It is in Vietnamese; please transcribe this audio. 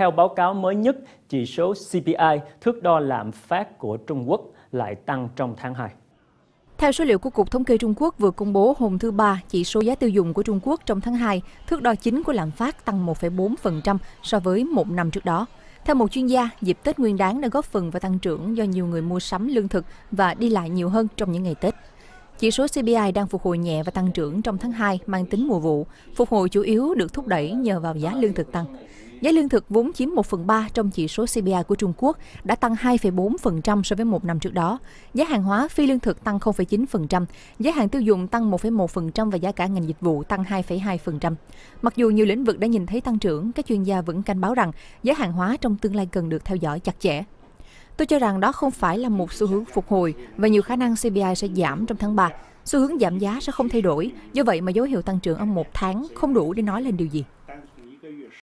theo báo cáo mới nhất, chỉ số CPI, thước đo lạm phát của Trung Quốc, lại tăng trong tháng 2. Theo số liệu của Cục Thống kê Trung Quốc vừa công bố hôm thứ Ba, chỉ số giá tiêu dùng của Trung Quốc trong tháng 2, thước đo chính của lạm phát tăng 1,4% so với một năm trước đó. Theo một chuyên gia, dịp Tết Nguyên đáng đã góp phần vào tăng trưởng do nhiều người mua sắm lương thực và đi lại nhiều hơn trong những ngày Tết. Chỉ số CPI đang phục hồi nhẹ và tăng trưởng trong tháng 2 mang tính mùa vụ, phục hồi chủ yếu được thúc đẩy nhờ vào giá lương thực tăng. Giá lương thực vốn chiếm 1 phần 3 trong chỉ số CPI của Trung Quốc đã tăng 2,4% so với một năm trước đó. Giá hàng hóa phi lương thực tăng 0,9%, giá hàng tiêu dùng tăng 1,1% và giá cả ngành dịch vụ tăng 2,2%. Mặc dù nhiều lĩnh vực đã nhìn thấy tăng trưởng, các chuyên gia vẫn cảnh báo rằng giá hàng hóa trong tương lai cần được theo dõi chặt chẽ. Tôi cho rằng đó không phải là một xu hướng phục hồi và nhiều khả năng CPI sẽ giảm trong tháng 3. Xu hướng giảm giá sẽ không thay đổi, do vậy mà dấu hiệu tăng trưởng ở một tháng không đủ để nói lên điều gì.